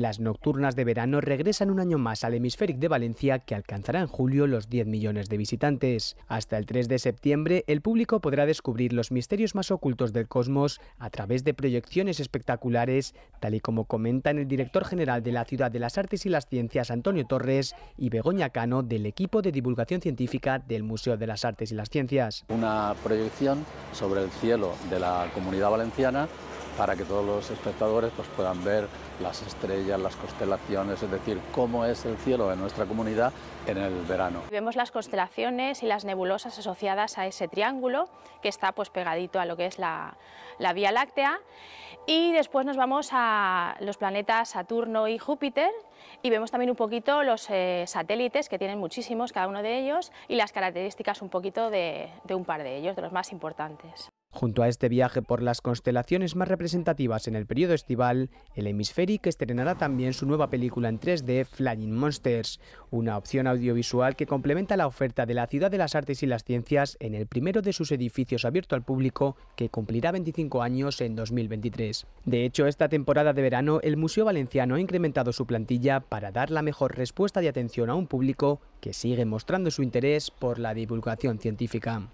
Las nocturnas de verano regresan un año más al hemisférico de Valencia que alcanzará en julio los 10 millones de visitantes. Hasta el 3 de septiembre el público podrá descubrir los misterios más ocultos del cosmos a través de proyecciones espectaculares, tal y como comentan el director general de la Ciudad de las Artes y las Ciencias Antonio Torres y Begoña Cano del equipo de divulgación científica del Museo de las Artes y las Ciencias. Una proyección sobre el cielo de la comunidad valenciana para que todos los espectadores pues, puedan ver las estrellas, las constelaciones, es decir, cómo es el cielo en nuestra comunidad en el verano. Vemos las constelaciones y las nebulosas asociadas a ese triángulo que está pues, pegadito a lo que es la, Vía Láctea y después nos vamos a los planetas Saturno y Júpiter y vemos también un poquito los eh, satélites que tienen muchísimos cada uno de ellos y las características un poquito de un par de ellos, de los más importantes. Junto a este viaje por las constelaciones más representativas en el periodo estival, el Hemisférico estrenará también su nueva película en 3D, Flying Monsters, una opción audiovisual que complementa la oferta de la Ciudad de las Artes y las Ciencias en el primero de sus edificios abierto al público, que cumplirá 25 años en 2023. De hecho, esta temporada de verano, el Museo Valenciano ha incrementado su plantilla para dar la mejor respuesta de atención a un público que sigue mostrando su interés por la divulgación científica.